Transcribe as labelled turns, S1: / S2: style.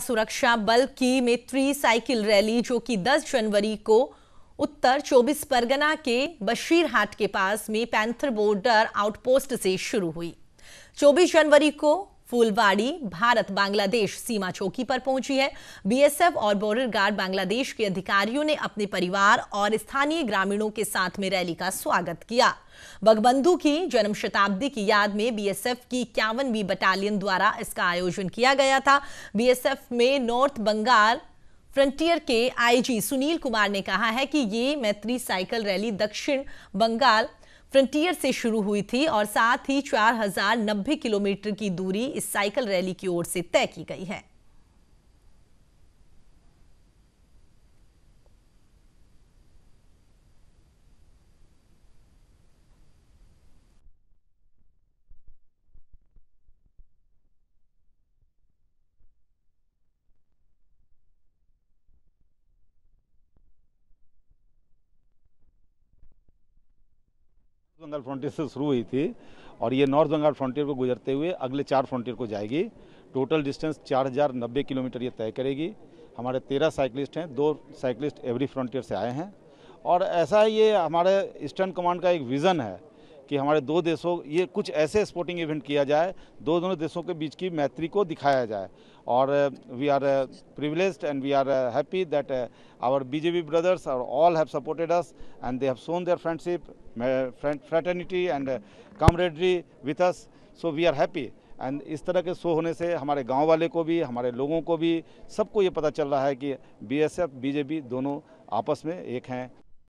S1: सुरक्षा बल की मेत्री साइकिल रैली जो कि 10 जनवरी को उत्तर 24 परगना के बशीरहाट के पास में पैंथर बॉर्डर आउटपोस्ट से शुरू हुई 24 जनवरी को फुलवाड़ी भारत बांग्लादेश सीमा चौकी पर पहुंची है बीएसएफ और बॉर्डर गार्ड बांग्लादेश के अधिकारियों ने अपने परिवार और स्थानीय ग्रामीणों के साथ में रैली का स्वागत किया बगबंधु की जन्म शताब्दी की याद में बीएसएफ की इक्यावनवीं बटालियन द्वारा इसका आयोजन किया गया था बीएसएफ में नॉर्थ बंगाल फ्रंटियर के आईजी सुनील कुमार ने कहा है कि ये मैत्री साइकिल रैली दक्षिण बंगाल फ्रंटियर से शुरू हुई थी और साथ ही चार किलोमीटर की दूरी इस साइकिल रैली की ओर से तय की गई है
S2: बंगाल फ्रंटियर से शुरू हुई थी और ये नॉर्थ बंगाल फ्रंटियर को गुजरते हुए अगले चार फ्रंटियर को जाएगी टोटल डिस्टेंस चार हज़ार नब्बे किलोमीटर ये तय करेगी हमारे तेरह साइकिलिस्ट हैं दो साइकिलिस्ट एवरी फ्रंटियर से आए हैं और ऐसा ये हमारे ईस्टर्न कमांड का एक विज़न है कि हमारे दो देशों ये कुछ ऐसे स्पोर्टिंग इवेंट किया जाए दो दोनों देशों के बीच की मैत्री को दिखाया जाए और we are privilege and we are happy that our BJP brothers और all have supported us and they have shown their friendship fraternity and camaraderie with us so we are happy and इस तरह के show होने से हमारे गांव वाले को भी हमारे लोगों को भी सबको ये पता चल रहा है कि बीएसएफ बीजेपी दोनों आपस में एक हैं